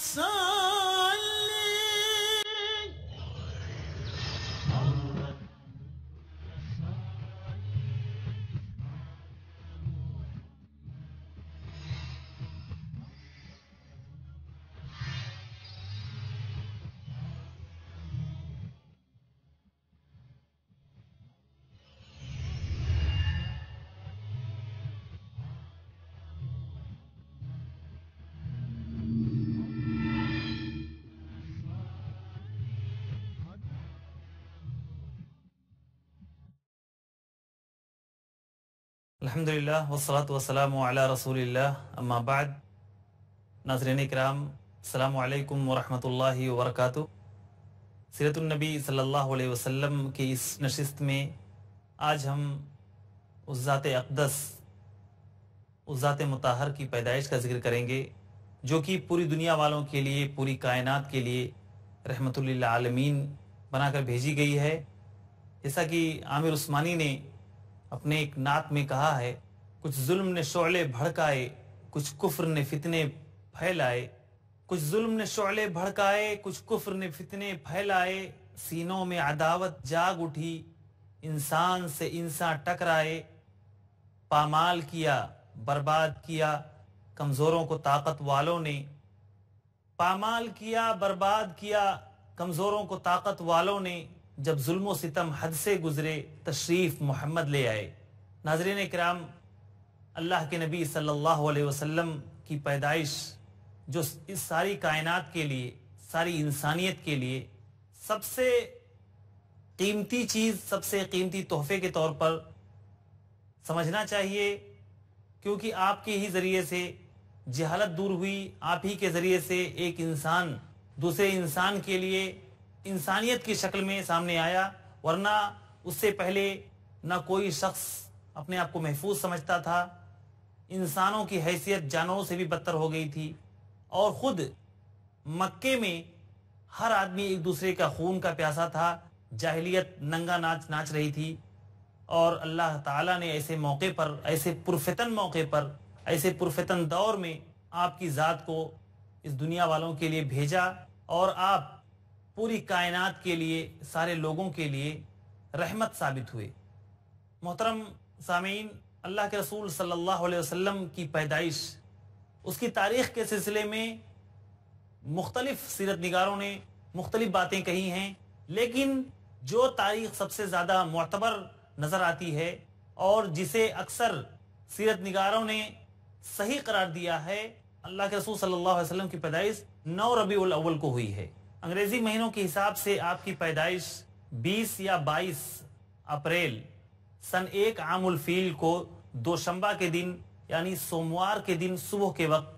Son الحمد للہ والسلام وسلم علیہ رسول اللہ اما بعد ناظرین کرام السلام علیکم ورحمت اللہ وبرکاتہ سیرت النبی صلی اللہ علیہ وسلم کی اس نشست میں آج ہم اس ذات اقدس اس ذات متحر کی پیدائش کا ذکر کریں گے جو کہ پوری دنیا والوں کے لیے پوری کائنات کے لیے رحمت اللہ عالمین بنا کر بھیجی گئی ہے جیسا کہ عامر عثمانی نے اپنے ایک نعت میں کہا ہے کچھ ظلم نے شعلے بھڑکائے کچھ کفر نے فتنے پھیلائے کچھ ظلم نے شعلے بھڑکائے کچھ کفر نے فتنے پھیلائے سینوں میں عداوت جاگ اٹھی انسان سے انسان ٹکرائے پامال کیا برباد کیا کمزوروں کو طاقت والوں نے پامال کیا برباد کیا کمزوروں کو طاقت والوں نے جب ظلم و ستم حد سے گزرے تشریف محمد لے آئے ناظرین کرام اللہ کے نبی صلی اللہ علیہ وسلم کی پیدائش جو اس ساری کائنات کے لیے ساری انسانیت کے لیے سب سے قیمتی چیز سب سے قیمتی تحفے کے طور پر سمجھنا چاہیے کیونکہ آپ کے ہی ذریعے سے جہالت دور ہوئی آپ ہی کے ذریعے سے ایک انسان دوسرے انسان کے لیے انسانیت کی شکل میں سامنے آیا ورنہ اس سے پہلے نہ کوئی شخص اپنے آپ کو محفوظ سمجھتا تھا انسانوں کی حیثیت جانوروں سے بھی بدتر ہو گئی تھی اور خود مکے میں ہر آدمی ایک دوسرے کا خون کا پیاسا تھا جاہلیت ننگا ناچ ناچ رہی تھی اور اللہ تعالیٰ نے ایسے موقع پر ایسے پرفتن موقع پر ایسے پرفتن دور میں آپ کی ذات کو اس دنیا والوں کے لیے بھیجا اور آپ پوری کائنات کے لیے سارے لوگوں کے لیے رحمت ثابت ہوئے محترم سامعین اللہ کے رسول صلی اللہ علیہ وسلم کی پیدائش اس کی تاریخ کے سلسلے میں مختلف سیرت نگاروں نے مختلف باتیں کہی ہیں لیکن جو تاریخ سب سے زیادہ معتبر نظر آتی ہے اور جسے اکثر سیرت نگاروں نے صحیح قرار دیا ہے اللہ کے رسول صلی اللہ علیہ وسلم کی پیدائش نو ربیع الاول کو ہوئی ہے انگریزی مہینوں کے حساب سے آپ کی پیدائش بیس یا بائیس اپریل سن ایک عام الفیل کو دو کے دن یعنی سوموار کے دن صبح کے وقت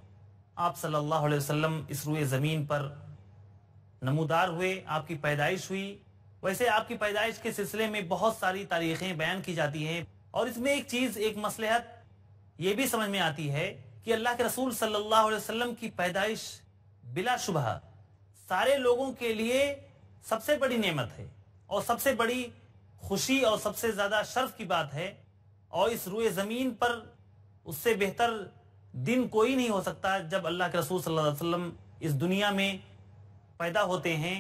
آپ صلی اللہ علیہ وسلم اس روئے زمین پر نمودار ہوئے آپ کی پیدائش ہوئی ویسے آپ کی پیدائش کے سلسلے میں بہت ساری تاریخیں بیان کی جاتی ہیں اور اس میں ایک چیز ایک مسلحت یہ بھی سمجھ میں آتی ہے کہ اللہ کے رسول صلی اللہ علیہ وسلم کی پیدائش بلا شبہ سارے لوگوں کے لیے سب سے بڑی نعمت ہے اور سب سے بڑی خوشی اور سب سے زیادہ شرف کی بات ہے اور اس روئے زمین پر اس سے بہتر دن کوئی نہیں ہو سکتا جب اللہ کے رسول صلی اللہ علیہ وسلم اس دنیا میں پیدا ہوتے ہیں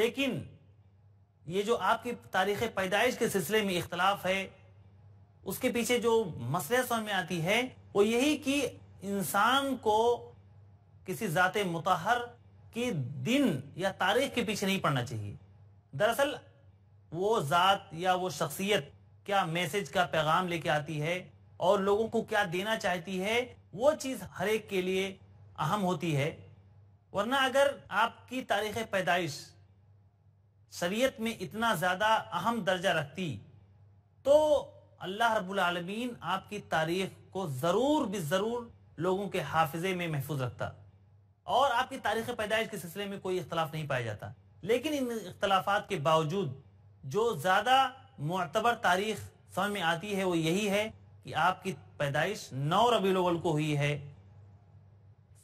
لیکن یہ جو آپ کی تاریخ پیدائش کے سلسلے میں اختلاف ہے اس کے پیچھے جو مسئلہ سمجھ میں آتی ہے وہ یہی کہ انسان کو کسی ذات متحر کہ دن یا تاریخ کے پیچھے نہیں پڑنا چاہیے دراصل وہ ذات یا وہ شخصیت کیا میسج کا پیغام لے کے آتی ہے اور لوگوں کو کیا دینا چاہتی ہے وہ چیز ہر ایک کے لیے اہم ہوتی ہے ورنہ اگر آپ کی تاریخ پیدائش شریعت میں اتنا زیادہ اہم درجہ رکھتی تو اللہ رب العالمین آپ کی تاریخ کو ضرور بھی ضرور لوگوں کے حافظے میں محفوظ رکھتا اور آپ کی تاریخ پیدائش کے سلسلے میں کوئی اختلاف نہیں پایا جاتا لیکن ان اختلافات کے باوجود جو زیادہ معتبر تاریخ سمجھ میں آتی ہے وہ یہی ہے کہ آپ کی پیدائش نو ربی الاول کو ہوئی ہے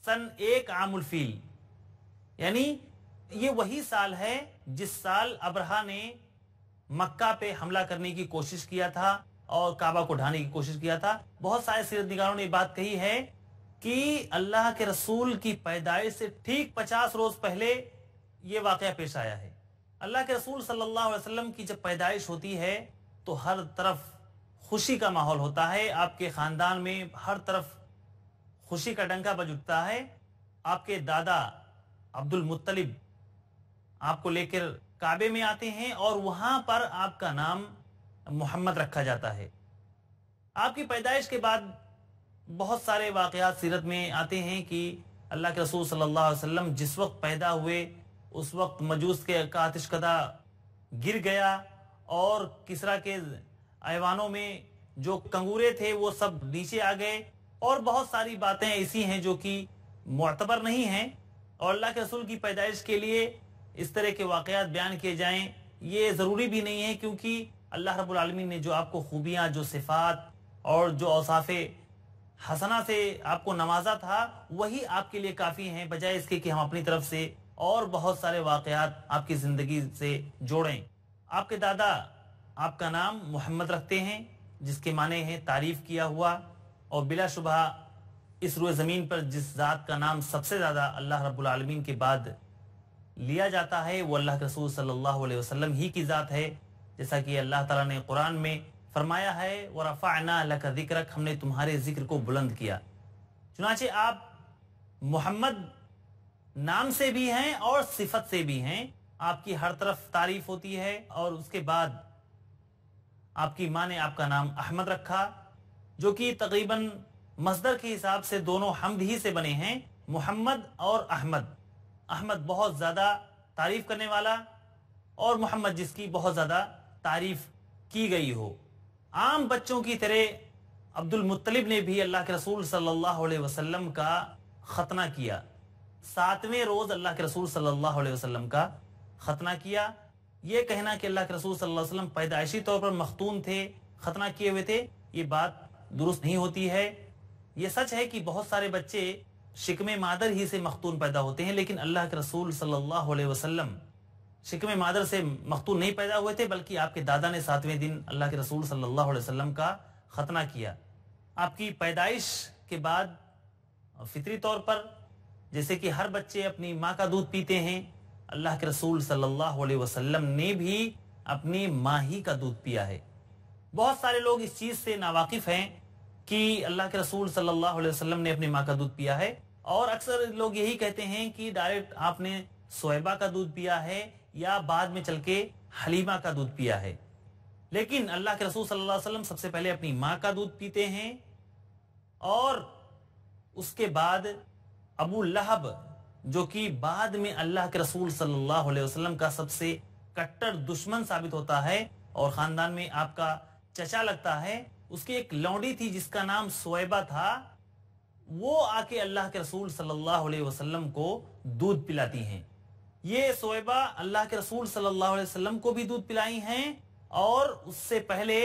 سن ایک عام الفیل یعنی یہ وہی سال ہے جس سال ابرہا نے مکہ پہ حملہ کرنے کی کوشش کیا تھا اور کعبہ کو ڈھانے کی کوشش کیا تھا بہت سارے سیرت نگاروں نے یہ بات کہی ہے کہ اللہ کے رسول کی پیدائش سے ٹھیک پچاس روز پہلے یہ واقعہ پیش آیا ہے اللہ کے رسول صلی اللہ علیہ وسلم کی جب پیدائش ہوتی ہے تو ہر طرف خوشی کا ماحول ہوتا ہے آپ کے خاندان میں ہر طرف خوشی کا ڈنکا بج اٹھتا ہے آپ کے دادا عبد المطلب آپ کو لے کر کعبے میں آتے ہیں اور وہاں پر آپ کا نام محمد رکھا جاتا ہے آپ کی پیدائش کے بعد بہت سارے واقعات سیرت میں آتے ہیں کہ اللہ کے رسول صلی اللہ علیہ وسلم جس وقت پیدا ہوئے اس وقت مجوس کے کا کدہ گر گیا اور کسرا کے ایوانوں میں جو کنگورے تھے وہ سب نیچے آ گئے اور بہت ساری باتیں ایسی ہیں جو کہ معتبر نہیں ہیں اور اللہ کے رسول کی پیدائش کے لیے اس طرح کے واقعات بیان کیے جائیں یہ ضروری بھی نہیں ہے کیونکہ اللہ رب العالمین نے جو آپ کو خوبیاں جو صفات اور جو اوصاف حسنا سے آپ کو نوازا تھا وہی آپ کے لیے کافی ہیں بجائے اس کے کہ ہم اپنی طرف سے اور بہت سارے واقعات آپ کی زندگی سے جوڑیں آپ کے دادا آپ کا نام محمد رکھتے ہیں جس کے معنی ہیں تعریف کیا ہوا اور بلا شبہ اس روئے زمین پر جس ذات کا نام سب سے زیادہ اللہ رب العالمین کے بعد لیا جاتا ہے وہ اللہ کے رسول صلی اللہ علیہ وسلم ہی کی ذات ہے جیسا کہ اللہ تعالیٰ نے قرآن میں فرمایا ہے ورفعنا لک ذکرک ہم نے تمہارے ذکر کو بلند کیا چنانچہ آپ محمد نام سے بھی ہیں اور صفت سے بھی ہیں آپ کی ہر طرف تعریف ہوتی ہے اور اس کے بعد آپ کی ماں نے آپ کا نام احمد رکھا جو کہ تقریباً مصدر کے حساب سے دونوں حمد ہی سے بنے ہیں محمد اور احمد احمد بہت زیادہ تعریف کرنے والا اور محمد جس کی بہت زیادہ تعریف کی گئی ہو عام بچوں کی طرح عبد المطلب نے بھی اللہ کے رسول صلی اللہ علیہ وسلم کا ختنہ کیا ساتویں روز اللہ کے رسول صلی اللہ علیہ وسلم کا ختنہ کیا یہ کہنا کہ اللہ کے رسول صلی اللہ علیہ وسلم پیدائشی طور پر مختون تھے ختنہ کیے ہوئے تھے یہ بات درست نہیں ہوتی ہے یہ سچ ہے کہ بہت سارے بچے شکم مادر ہی سے مختون پیدا ہوتے ہیں لیکن اللہ کے رسول صلی اللہ علیہ وسلم شکم مادر سے مختون نہیں پیدا ہوئے تھے بلکہ آپ کے دادا نے ساتویں دن اللہ کے رسول صلی اللہ علیہ وسلم کا ختنہ کیا آپ کی پیدائش کے بعد فطری طور پر جیسے کہ ہر بچے اپنی ماں کا دودھ پیتے ہیں اللہ کے رسول صلی اللہ علیہ وسلم نے بھی اپنی ماں ہی کا دودھ پیا ہے بہت سارے لوگ اس چیز سے ناواقف ہیں کہ اللہ کے رسول صلی اللہ علیہ وسلم نے اپنی ماں کا دودھ پیا ہے اور اکثر لوگ یہی کہتے ہیں کہ ڈائریکٹ آپ نے سویبہ کا دودھ پیا ہے یا بعد میں چل کے حلیمہ کا دودھ پیا ہے لیکن اللہ کے رسول صلی اللہ علیہ وسلم سب سے پہلے اپنی ماں کا دودھ پیتے ہیں اور اس کے بعد ابو لہب جو کہ بعد میں اللہ کے رسول صلی اللہ علیہ وسلم کا سب سے کٹر دشمن ثابت ہوتا ہے اور خاندان میں آپ کا چچا لگتا ہے اس کی ایک لونڈی تھی جس کا نام سویبہ تھا وہ آ کے اللہ کے رسول صلی اللہ علیہ وسلم کو دودھ پلاتی ہیں یہ شعیبہ اللہ کے رسول صلی اللہ علیہ وسلم کو بھی دودھ پلائی ہیں اور اس سے پہلے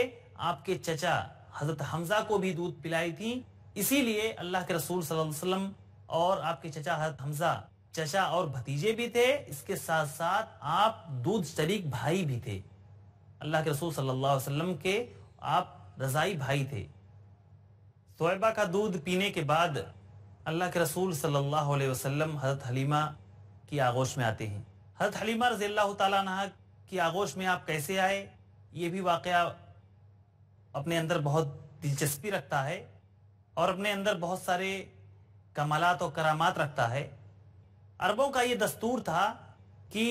آپ کے چچا حضرت حمزہ کو بھی دودھ پلائی تھی اسی لیے اللہ کے رسول صلی اللہ علیہ وسلم اور آپ کے چچا حضرت حمزہ چچا اور بھتیجے بھی تھے اس کے ساتھ ساتھ آپ دودھ شریک بھائی بھی تھے اللہ کے رسول صلی اللہ علیہ وسلم کے آپ رضائی بھائی تھے شعیبہ کا دودھ پینے کے بعد اللہ کے رسول صلی اللہ علیہ وسلم حضرت حلیمہ کی آغوش میں آتے ہیں حضرت حلیمہ رضی اللہ تعالیٰ عنہ کی آغوش میں آپ کیسے آئے یہ بھی واقعہ اپنے اندر بہت دلچسپی رکھتا ہے اور اپنے اندر بہت سارے کمالات اور کرامات رکھتا ہے عربوں کا یہ دستور تھا کہ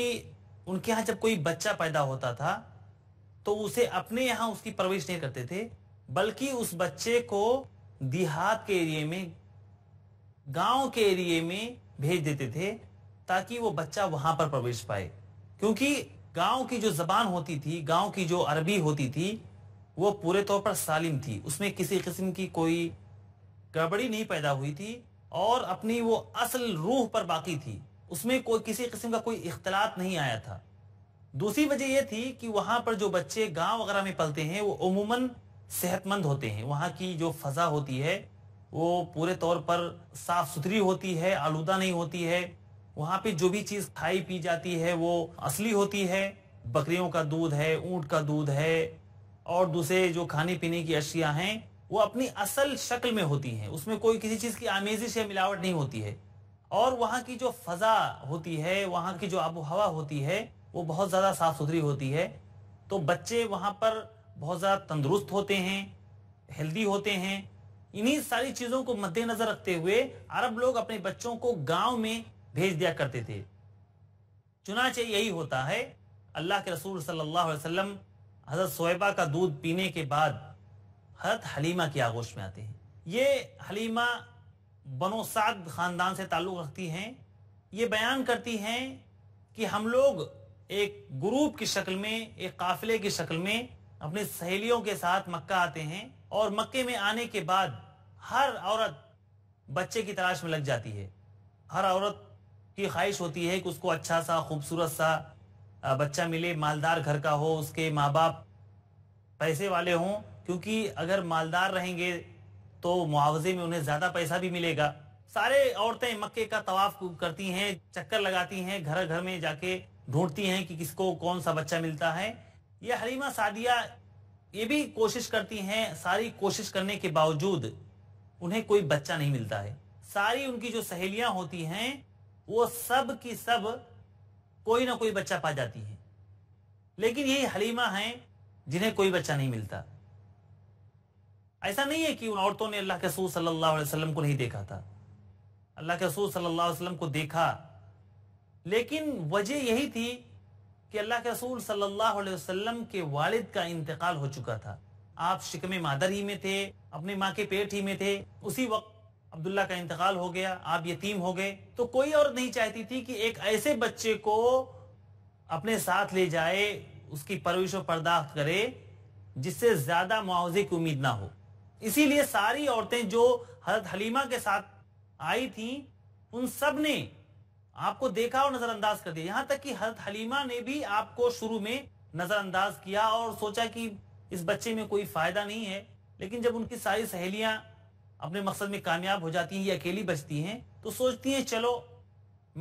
ان کے ہاں جب کوئی بچہ پیدا ہوتا تھا تو اسے اپنے یہاں اس کی پرویش نہیں کرتے تھے بلکہ اس بچے کو دیہات کے ایریے میں گاؤں کے ایریے میں بھیج دیتے تھے تاکہ وہ بچہ وہاں پر پرویش پائے کیونکہ گاؤں کی جو زبان ہوتی تھی گاؤں کی جو عربی ہوتی تھی وہ پورے طور پر سالم تھی اس میں کسی قسم کی کوئی گڑبڑی نہیں پیدا ہوئی تھی اور اپنی وہ اصل روح پر باقی تھی اس میں کوئی کسی قسم کا کوئی اختلاط نہیں آیا تھا دوسری وجہ یہ تھی کہ وہاں پر جو بچے گاؤں وغیرہ میں پلتے ہیں وہ عموماً صحت مند ہوتے ہیں وہاں کی جو فضا ہوتی ہے وہ پورے طور پر صاف ستھری ہوتی ہے آلودہ نہیں ہوتی ہے وہاں پہ جو بھی چیز کھائی پی جاتی ہے وہ اصلی ہوتی ہے بکریوں کا دودھ ہے اونٹ کا دودھ ہے اور دوسرے جو کھانے پینے کی اشیاء ہیں وہ اپنی اصل شکل میں ہوتی ہیں اس میں کوئی کسی چیز کی آمیزش یا ملاوٹ نہیں ہوتی ہے اور وہاں کی جو فضا ہوتی ہے وہاں کی جو آب و ہوا ہوتی ہے وہ بہت زیادہ صاف ستھری ہوتی ہے تو بچے وہاں پر بہت زیادہ تندرست ہوتے ہیں ہیلدی ہوتے ہیں انہی ساری چیزوں کو مد نظر رکھتے ہوئے عرب لوگ اپنے بچوں کو گاؤں میں بھیج دیا کرتے تھے چنانچہ یہی ہوتا ہے اللہ کے رسول صلی اللہ علیہ وسلم حضرت سویبہ کا دودھ پینے کے بعد حضرت حلیمہ کی آغوش میں آتے ہیں یہ حلیمہ بنو سعد خاندان سے تعلق رکھتی ہیں یہ بیان کرتی ہیں کہ ہم لوگ ایک گروپ کی شکل میں ایک قافلے کی شکل میں اپنی سہیلیوں کے ساتھ مکہ آتے ہیں اور مکے میں آنے کے بعد ہر عورت بچے کی تلاش میں لگ جاتی ہے ہر عورت کی خواہش ہوتی ہے کہ اس کو اچھا سا خوبصورت سا بچہ ملے مالدار گھر کا ہو اس کے ماں باپ پیسے والے ہوں کیونکہ اگر مالدار رہیں گے تو معاوضے میں انہیں زیادہ پیسہ بھی ملے گا سارے عورتیں مکے کا طواف کرتی ہیں چکر لگاتی ہیں گھر گھر میں جا کے ڈھونڈتی ہیں کہ کس کو کون سا بچہ ملتا ہے یہ حریمہ سعدیہ یہ بھی کوشش کرتی ہیں ساری کوشش کرنے کے باوجود انہیں کوئی بچہ نہیں ملتا ہے ساری ان کی جو سہیلیاں ہوتی ہیں وہ سب کی سب کوئی نہ کوئی بچہ پا جاتی ہیں لیکن یہی حلیمہ ہیں جنہیں کوئی بچہ نہیں ملتا ایسا نہیں ہے کہ ان عورتوں نے اللہ کے صلی اللہ علیہ وسلم کو نہیں دیکھا تھا اللہ کے رسول صلی اللہ علیہ وسلم کو دیکھا لیکن وجہ یہی تھی کہ اللہ کے رسول صلی اللہ علیہ وسلم کے والد کا انتقال ہو چکا تھا آپ شکم مادر ہی میں تھے اپنی ماں کے پیٹ ہی میں تھے اسی وقت عبداللہ کا انتقال ہو گیا آپ یتیم ہو گئے تو کوئی اور ایک ایسے بچے کو اپنے ساتھ لے جائے اس کی پرورش و پرداخت کرے جس سے زیادہ معاوضے کی امید نہ ہو اسی لیے ساری عورتیں جو حضرت حلیمہ کے ساتھ آئی تھیں ان سب نے آپ کو دیکھا اور نظر انداز کر دیا یہاں تک کہ حضرت حلیمہ نے بھی آپ کو شروع میں نظر انداز کیا اور سوچا کہ اس بچے میں کوئی فائدہ نہیں ہے لیکن جب ان کی ساری سہیلیاں اپنے مقصد میں کامیاب ہو جاتی ہیں یا اکیلی بچتی ہیں تو سوچتی ہیں چلو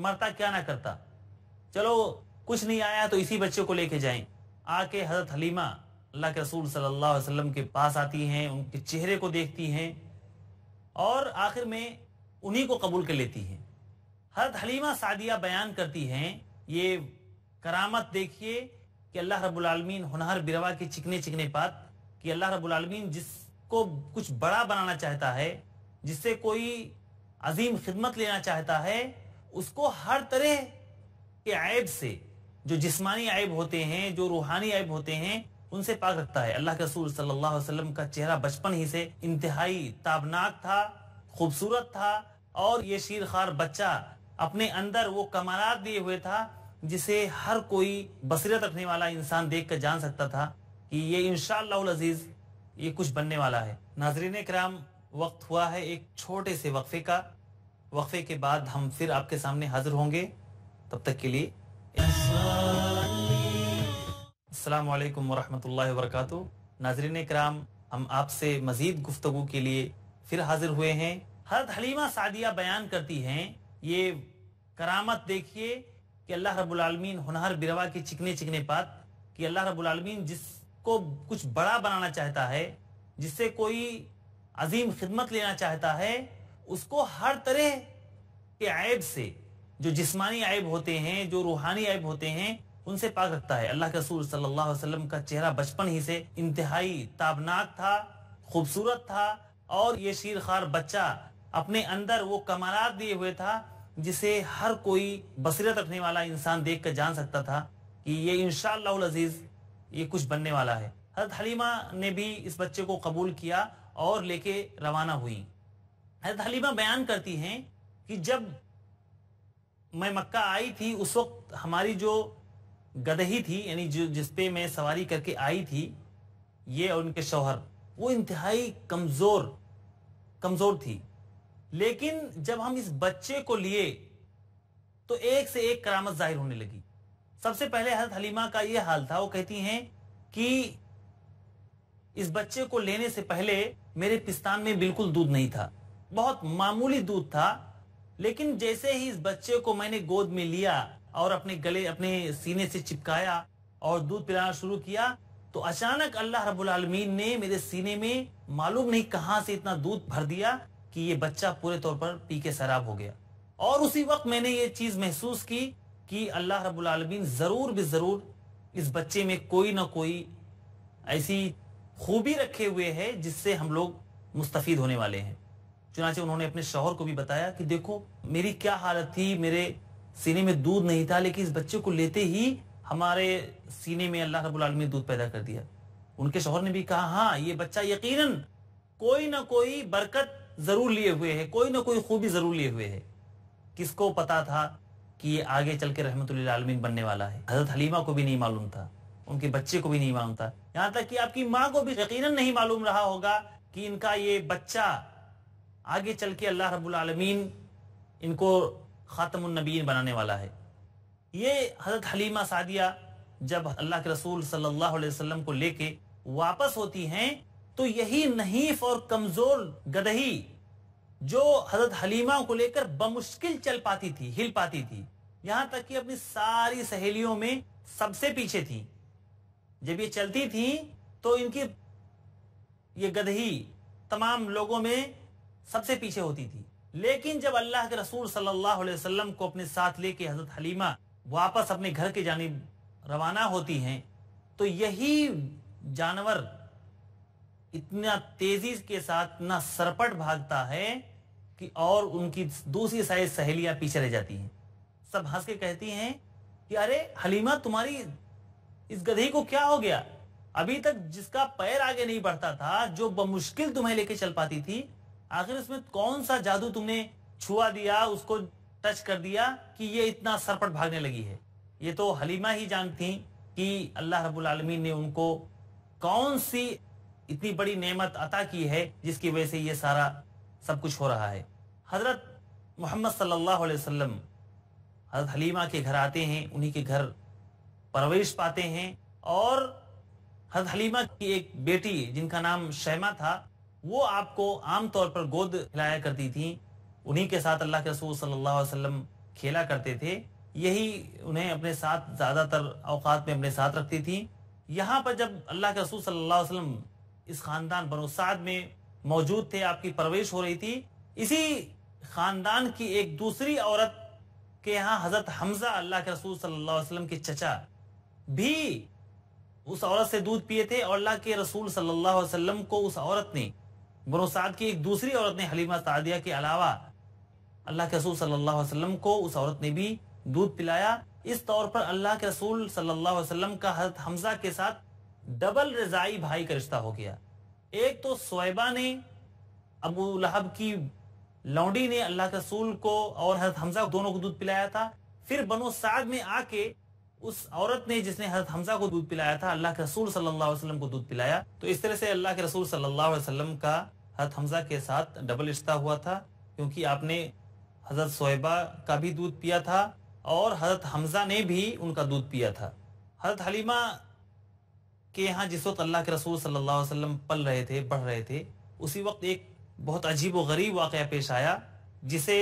مرتا کیا نہ کرتا چلو کچھ نہیں آیا تو اسی بچے کو لے کے جائیں آ کے حضرت حلیمہ اللہ کے رسول صلی اللہ علیہ وسلم کے پاس آتی ہیں ان کے چہرے کو دیکھتی ہیں اور آخر میں انہیں کو قبول کر لیتی ہیں حضرت حلیمہ سعدیہ بیان کرتی ہیں یہ کرامت دیکھیے کہ اللہ رب العالمین ہنہر بروا کے چکنے چکنے پات کہ اللہ رب العالمین جس کو کچھ بڑا بنانا چاہتا ہے جس سے کوئی عظیم خدمت لینا چاہتا ہے اس کو ہر طرح کے عیب سے جو جسمانی عیب ہوتے ہیں جو روحانی عیب ہوتے ہیں ان سے پاک رکھتا ہے اللہ کے رسول صلی اللہ علیہ وسلم کا چہرہ بچپن ہی سے انتہائی تابناک تھا خوبصورت تھا اور یہ شیرخار بچہ اپنے اندر وہ کمالات دیے ہوئے تھا جسے ہر کوئی بصیرت رکھنے والا انسان دیکھ کر جان سکتا تھا کہ یہ انشاء اللہ یہ کچھ بننے والا ہے ناظرین کرام وقت ہوا ہے ایک چھوٹے سے وقفے کا وقفے کے بعد ہم پھر آپ کے سامنے حاضر ہوں گے تب تک کے لیے السلام علیکم ورحمۃ اللہ وبرکاتہ ناظرین کرام ہم آپ سے مزید گفتگو کے لیے پھر حاضر ہوئے ہیں حضرت حلیمہ سعدیہ بیان کرتی ہیں یہ کرامت دیکھیے کہ اللہ رب العالمین ہنہر بروا کی چکنے چکنے پات کہ اللہ رب العالمین جس کو کچھ بڑا بنانا چاہتا ہے جس سے کوئی عظیم خدمت لینا چاہتا ہے اس کو ہر طرح کے عیب سے جو جسمانی عیب ہوتے ہیں جو روحانی عیب ہوتے ہیں ان سے پاک رکھتا ہے اللہ کے رسول صلی اللہ علیہ وسلم کا چہرہ بچپن ہی سے انتہائی تابناک تھا خوبصورت تھا اور یہ شیرخوار بچہ اپنے اندر وہ کمالات دیے ہوئے تھا جسے ہر کوئی بصیرت رکھنے والا انسان دیکھ کر جان سکتا تھا کہ یہ انشاءاللہ العزیز اللہ یہ کچھ بننے والا ہے حضرت حلیمہ نے بھی اس بچے کو قبول کیا اور لے کے روانہ ہوئی حضرت حلیمہ بیان کرتی ہیں کہ جب میں مکہ آئی تھی اس وقت ہماری جو گدہی تھی یعنی جو جس پہ میں سواری کر کے آئی تھی یہ اور ان کے شوہر وہ انتہائی کمزور کمزور تھی لیکن جب ہم اس بچے کو لیے تو ایک سے ایک کرامت ظاہر ہونے لگی سب سے پہلے حضرت حلیمہ کا یہ حال تھا وہ کہتی ہیں کہ اس بچے کو لینے سے پہلے میرے پستان میں دودھ نہیں تھا بہت معمولی دودھ تھا لیکن جیسے ہی اس بچے کو میں نے گود میں لیا اور اپنے اپنے گلے سینے سے چپکایا اور دودھ پلانا شروع کیا تو اچانک اللہ رب العالمین نے میرے سینے میں معلوم نہیں کہاں سے اتنا دودھ بھر دیا کہ یہ بچہ پورے طور پر پی کے سراب ہو گیا اور اسی وقت میں نے یہ چیز محسوس کی کہ اللہ رب العالمین ضرور بے ضرور اس بچے میں کوئی نہ کوئی ایسی خوبی رکھے ہوئے ہے جس سے ہم لوگ مستفید ہونے والے ہیں چنانچہ انہوں نے اپنے شوہر کو بھی بتایا کہ دیکھو میری کیا حالت تھی میرے سینے میں دودھ نہیں تھا لیکن اس بچے کو لیتے ہی ہمارے سینے میں اللہ رب العالمین دودھ پیدا کر دیا ان کے شوہر نے بھی کہا ہاں یہ بچہ یقیناً کوئی نہ کوئی برکت ضرور لیے ہوئے ہے کوئی نہ کوئی خوبی ضرور لیے ہوئے ہے کس کو پتا تھا کہ یہ آگے چل کے رحمت اللہ عالمین بننے والا ہے حضرت حلیمہ کو بھی نہیں معلوم تھا ان کے بچے کو بھی نہیں معلوم تھا یہاں تک کہ آپ کی ماں کو بھی یقیناً نہیں معلوم رہا ہوگا کہ ان کا یہ بچہ آگے چل کے اللہ رب العالمین ان کو خاتم النبیین بنانے والا ہے یہ حضرت حلیمہ سعدیہ جب اللہ کے رسول صلی اللہ علیہ وسلم کو لے کے واپس ہوتی ہیں تو یہی نحیف اور کمزور گدہی جو حضرت حلیمہ کو لے کر بمشکل چل پاتی تھی ہل پاتی تھی یہاں تک کہ اپنی ساری سہیلیوں میں سب سے پیچھے تھی جب یہ چلتی تھی تو ان کی یہ گدہی تمام لوگوں میں سب سے پیچھے ہوتی تھی لیکن جب اللہ کے رسول صلی اللہ علیہ وسلم کو اپنے ساتھ لے کے حضرت حلیمہ واپس اپنے گھر کے جانب روانہ ہوتی ہیں تو یہی جانور اتنا تیزی کے ساتھ نہ سرپٹ بھاگتا ہے کہ اور ان کی دوسری ساری سہیلیاں پیچھے رہ جاتی ہیں سب ہنس کے کہتی ہیں کہ ارے حلیمہ تمہاری اس کو کیا ہو گیا ابھی تک جس کا پیر آگے نہیں بڑھتا تھا جو بمشکل تمہیں لے کے چل پاتی تھی آخر اس میں کون سا جادو تم نے چھوا دیا اس کو ٹچ کر دیا کہ یہ اتنا سرپٹ بھاگنے لگی ہے یہ تو حلیمہ ہی جانتی تھی کہ اللہ رب العالمین نے ان کو کون سی اتنی بڑی نعمت عطا کی ہے جس کی وجہ سے یہ سارا سب کچھ ہو رہا ہے حضرت محمد صلی اللہ علیہ وسلم حضرت حلیمہ کے گھر آتے ہیں انہی کے گھر پرویش پاتے ہیں اور حضرت حلیمہ کی ایک بیٹی جن کا نام شیما تھا وہ آپ کو عام طور پر گود کھلایا کرتی تھیں انہی کے ساتھ اللہ کے رسول صلی اللہ علیہ وسلم کھیلا کرتے تھے یہی انہیں اپنے ساتھ زیادہ تر اوقات میں اپنے ساتھ رکھتی تھیں یہاں پر جب اللہ کے رسول صلی اللہ علیہ وسلم اس خاندان سعد میں موجود تھے آپ کی پرویش ہو رہی تھی اسی خاندان کی ایک دوسری عورت کے ہاں حضرت حمزہ اللہ کے رسول صلی اللہ علیہ وسلم کے دودھ پیے تھے اور اللہ کے رسول صلی اللہ علیہ وسلم کو اس عورت نے کی ایک دوسری عورت عورت نے نے حلیمہ کے کے علاوہ اللہ اللہ رسول صلی علیہ وسلم کو اس بھی دودھ پلایا اس طور پر اللہ کے رسول صلی اللہ علیہ وسلم کا حضرت حمزہ کے ساتھ ڈبل رضائی بھائی کا رشتہ ہو گیا ایک تو صویبہ نے ابو لہب کی لونڈی نے اللہ کے رسول کو اور حضرت حمزہ دونوں کو دودھ پلایا تھا پھر بنو سعد میں آ کے اس عورت نے جس نے حضرت حمزہ کو دودھ پلایا تھا اللہ کے رسول صلی اللہ علیہ وسلم کو دودھ پلایا تو اس طرح سے اللہ کے رسول صلی اللہ علیہ وسلم کا حضرت حمزہ کے ساتھ ڈبل رشتہ ہوا تھا کیونکہ آپ نے حضرت صہیبہ کا بھی دودھ پیا تھا اور حضرت حمزہ نے بھی ان کا دودھ پیا تھا حضرت حلیمہ کے یہاں جس وقت اللہ کے رسول صلی اللہ علیہ وسلم پل رہے تھے بڑھ رہے تھے اسی وقت ایک بہت عجیب و غریب واقعہ پیش آیا جسے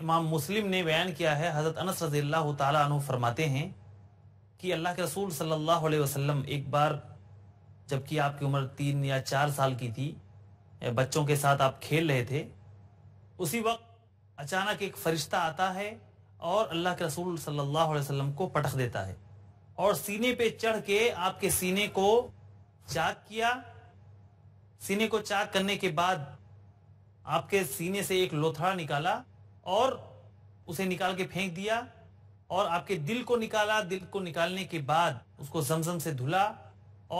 امام مسلم نے بیان کیا ہے حضرت انس رضی اللہ تعالیٰ عنہ فرماتے ہیں کہ اللہ کے رسول صلی اللہ علیہ وسلم ایک بار جب کہ آپ کی عمر تین یا چار سال کی تھی بچوں کے ساتھ آپ کھیل رہے تھے اسی وقت اچانک ایک فرشتہ آتا ہے اور اللہ کے رسول صلی اللہ علیہ وسلم کو پٹخ دیتا ہے اور سینے پہ چڑھ کے آپ کے سینے کو چاک کیا سینے کو چاک کرنے کے بعد آپ کے سینے سے ایک لوتھڑا نکالا اور اسے نکال کے پھینک دیا اور آپ کے دل کو نکالا دل کو نکالنے کے بعد اس کو زمزم سے دھلا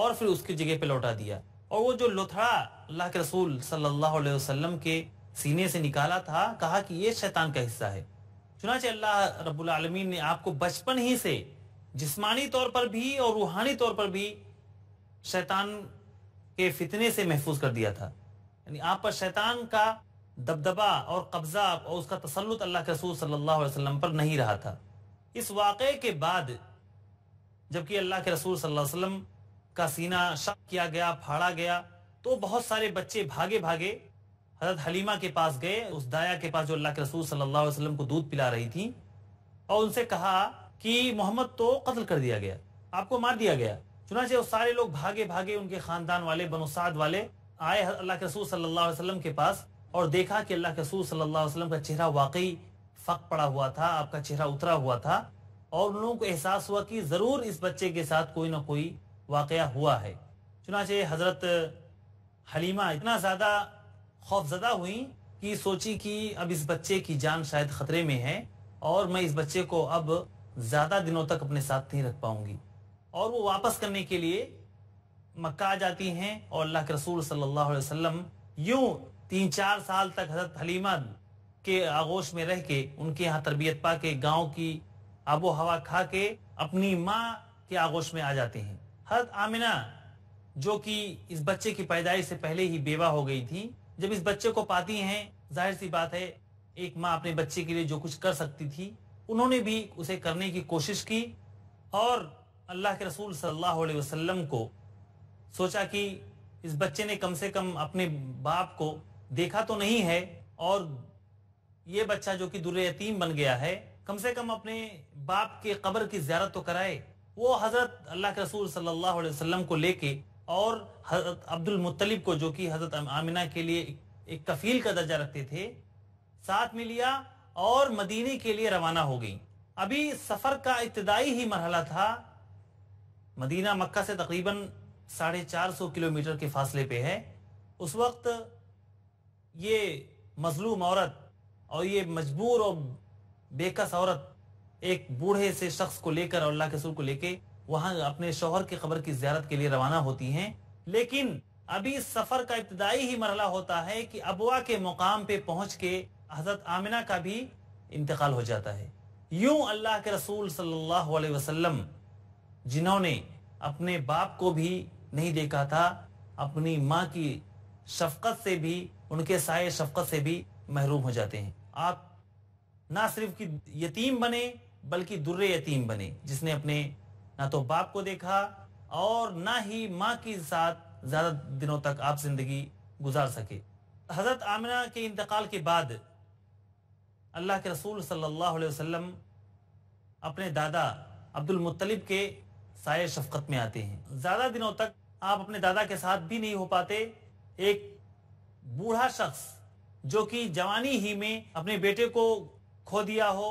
اور پھر اس کی جگہ پہ لوٹا دیا اور وہ جو لوتھڑا اللہ کے رسول صلی اللہ علیہ وسلم کے سینے سے نکالا تھا کہا کہ یہ شیطان کا حصہ ہے چنانچہ اللہ رب العالمین نے آپ کو بچپن ہی سے جسمانی طور پر بھی اور روحانی طور پر بھی شیطان کے فتنے سے محفوظ کر دیا تھا یعنی آپ پر شیطان کا دبدبا اور قبضہ اور اس کا تسلط اللہ کے رسول صلی اللہ علیہ وسلم پر نہیں رہا تھا اس واقعے کے کے بعد جبکہ اللہ اللہ رسول صلی علیہ وسلم کا سینہ شک کیا گیا پھاڑا گیا تو بہت سارے بچے بھاگے بھاگے حضرت حلیمہ کے پاس گئے اس دایا کے پاس جو اللہ کے رسول صلی اللہ علیہ وسلم کو دودھ پلا رہی تھی اور ان سے کہا کہ محمد تو قتل کر دیا گیا آپ کو مار دیا گیا چنانچہ وہ سارے لوگ بھاگے بھاگے ان کے خاندان والے بنوساد والے آئے اللہ کے رسول صلی اللہ علیہ وسلم کے پاس اور دیکھا کہ اللہ کے رسول صلی اللہ علیہ وسلم کا چہرہ واقعی فق پڑا ہوا ہوا تھا تھا آپ کا چہرہ اترا اور ان لوگوں کو احساس ہوا ہوا کہ ضرور اس بچے کے ساتھ کوئی کوئی نہ واقعہ ہے چنانچہ حضرت حلیمہ اتنا زیادہ خوف زدہ ہوئی کہ سوچی کہ اب اس بچے کی جان شاید خطرے میں ہے اور میں اس بچے کو اب زیادہ دنوں تک اپنے ساتھ نہیں رکھ پاؤں گی اور وہ واپس کرنے کے لیے آ جاتی ہیں اور اللہ کے رسول صلی اللہ علیہ وسلم یوں تین چار سال تک حضرت حلیمہ کے آغوش میں رہ کے ان کے یہاں تربیت پا کے گاؤں کی آب و ہوا کھا کے اپنی ماں کے آغوش میں آ ہیں حضرت جو کہ اس بچے کی پیدائش سے پہلے ہی بیوہ ہو گئی تھی جب اس بچے کو پاتی ہیں ظاہر سی بات ہے ایک ماں اپنے بچے کے لیے جو کچھ کر سکتی تھی انہوں نے بھی اسے کرنے کی کوشش کی اور اللہ کے رسول صلی اللہ علیہ وسلم کو سوچا کہ اس بچے نے کم سے کم اپنے باپ کو دیکھا تو نہیں ہے اور یہ بچہ جو کہ در یتیم بن گیا ہے کم سے کم اپنے باپ کے قبر کی زیارت تو کرائے وہ حضرت اللہ کے رسول صلی اللہ علیہ وسلم کو لے کے اور حضرت عبد المطلب کو جو کہ حضرت آمینہ کے لیے ایک کفیل کا درجہ رکھتے تھے ساتھ میں لیا اور مدینے کے لیے روانہ ہو گئی ابھی سفر کا ابتدائی ہی مرحلہ تھا مدینہ مکہ سے تقریباً ساڑھے چار سو کلومیٹر کے فاصلے پہ ہے اس وقت یہ مظلوم عورت اور یہ مجبور اور بےکس عورت ایک بوڑھے سے شخص کو لے کر اور اللہ کے کو لے کے وہاں اپنے شوہر کی خبر کی زیارت کے لیے روانہ ہوتی ہیں لیکن ابھی اس سفر کا ابتدائی ہی مرحلہ ہوتا ہے کہ ابوا کے مقام پہ پہنچ کے حضرت آمنہ کا بھی انتقال ہو جاتا ہے یوں اللہ کے رسول صلی اللہ علیہ وسلم جنہوں نے اپنے باپ کو بھی نہیں دیکھا تھا اپنی ماں کی شفقت سے بھی ان کے سائے شفقت سے بھی محروم ہو جاتے ہیں آپ نہ صرف یتیم بنے بلکہ در یتیم بنے جس نے اپنے نہ تو باپ کو دیکھا اور نہ ہی ماں کے ساتھ زیادہ دنوں تک آپ زندگی گزار سکے حضرت آمنہ کے انتقال کے بعد اللہ کے رسول صلی اللہ علیہ وسلم اپنے دادا عبد المطلب کے سائے شفقت میں آتے ہیں زیادہ دنوں تک آپ اپنے دادا کے ساتھ بھی نہیں ہو پاتے ایک بوڑھا شخص جو کہ اپنے بیٹے کو کھو دیا ہو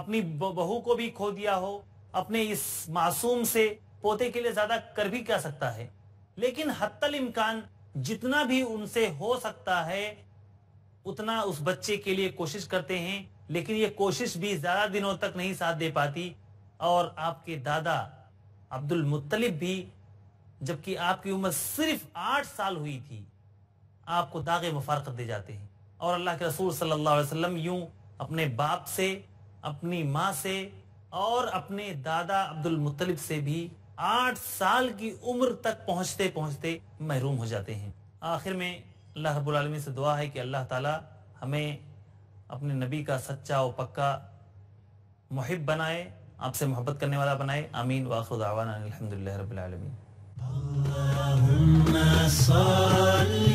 اپنی بہو کو بھی کھو دیا ہو اپنے اس معصوم سے پوتے کے لیے زیادہ کر بھی کیا سکتا ہے لیکن حتی الامکان جتنا بھی ان سے ہو سکتا ہے اتنا اس بچے کے لیے کوشش کرتے ہیں لیکن یہ کوشش بھی زیادہ دنوں تک نہیں ساتھ دے پاتی اور آپ کے دادا عبد المطلب بھی جبکہ آپ کی عمر صرف آٹھ سال ہوئی تھی آپ کو داغ مفارقت دے جاتے ہیں اور اللہ کے رسول صلی اللہ علیہ وسلم یوں اپنے باپ سے اپنی ماں سے اور اپنے دادا عبد المطلب سے بھی آٹھ سال کی عمر تک پہنچتے پہنچتے محروم ہو جاتے ہیں آخر میں اللہ رب العالمین سے دعا ہے کہ اللہ تعالی ہمیں اپنے نبی کا سچا و پکا محب بنائے آپ سے محبت کرنے والا بنائے آمین واخر دعوانا الحمدللہ رب العالمین Allahümme salli